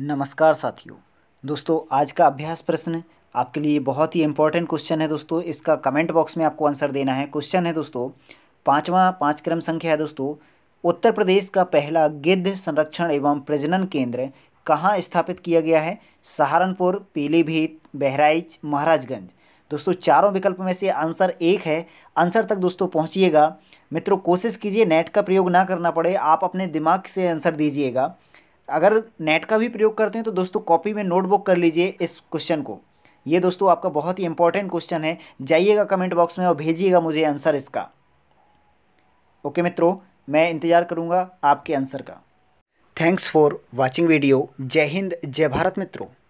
नमस्कार साथियों दोस्तों आज का अभ्यास प्रश्न आपके लिए बहुत ही इंपॉर्टेंट क्वेश्चन है दोस्तों इसका कमेंट बॉक्स में आपको आंसर देना है क्वेश्चन है दोस्तों पाँचवा पाँच क्रम संख्या है दोस्तों उत्तर प्रदेश का पहला गिद्ध संरक्षण एवं प्रजनन केंद्र कहाँ स्थापित किया गया है सहारनपुर पीलीभीत बहराइच महाराजगंज दोस्तों चारों विकल्प में से आंसर एक है आंसर तक दोस्तों पहुँचिएगा मित्रों कोशिश कीजिए नेट का प्रयोग ना करना पड़े आप अपने दिमाग से आंसर दीजिएगा अगर नेट का भी प्रयोग करते हैं तो दोस्तों कॉपी में नोटबुक कर लीजिए इस क्वेश्चन को ये दोस्तों आपका बहुत ही इंपॉर्टेंट क्वेश्चन है जाइएगा कमेंट बॉक्स में और भेजिएगा मुझे आंसर इसका ओके मित्रों मैं इंतज़ार करूंगा आपके आंसर का थैंक्स फॉर वॉचिंग वीडियो जय हिंद जय भारत मित्रों